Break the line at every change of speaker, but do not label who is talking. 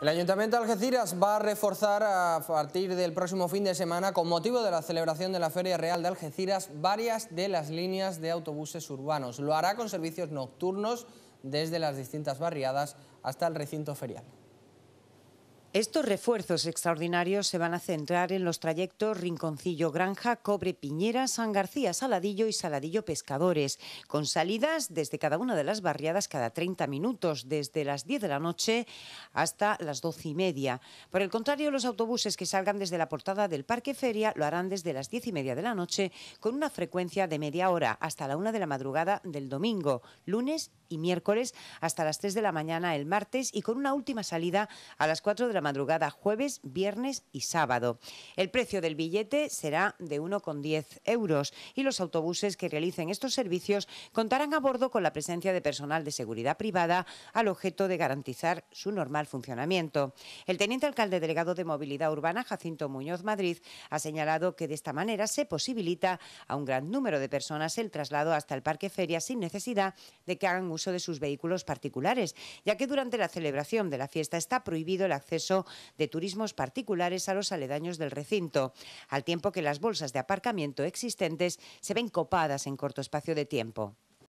El Ayuntamiento de Algeciras va a reforzar a partir del próximo fin de semana, con motivo de la celebración de la Feria Real de Algeciras, varias de las líneas de autobuses urbanos. Lo hará con servicios nocturnos desde las distintas barriadas hasta el recinto ferial.
Estos refuerzos extraordinarios se van a centrar en los trayectos Rinconcillo Granja, Cobre Piñera, San García Saladillo y Saladillo Pescadores, con salidas desde cada una de las barriadas cada 30 minutos, desde las 10 de la noche hasta las 12 y media. Por el contrario, los autobuses que salgan desde la portada del Parque Feria lo harán desde las 10 y media de la noche, con una frecuencia de media hora hasta la 1 de la madrugada del domingo, lunes y miércoles, hasta las 3 de la mañana el martes y con una última salida a las 4 de la madrugada jueves, viernes y sábado. El precio del billete será de 1,10 euros y los autobuses que realicen estos servicios contarán a bordo con la presencia de personal de seguridad privada al objeto de garantizar su normal funcionamiento. El teniente alcalde delegado de Movilidad Urbana, Jacinto Muñoz Madrid, ha señalado que de esta manera se posibilita a un gran número de personas el traslado hasta el Parque Feria sin necesidad de que hagan uso de sus vehículos particulares, ya que durante la celebración de la fiesta está prohibido el acceso de turismos particulares a los aledaños del recinto, al tiempo que las bolsas de aparcamiento existentes se ven copadas en corto espacio de tiempo.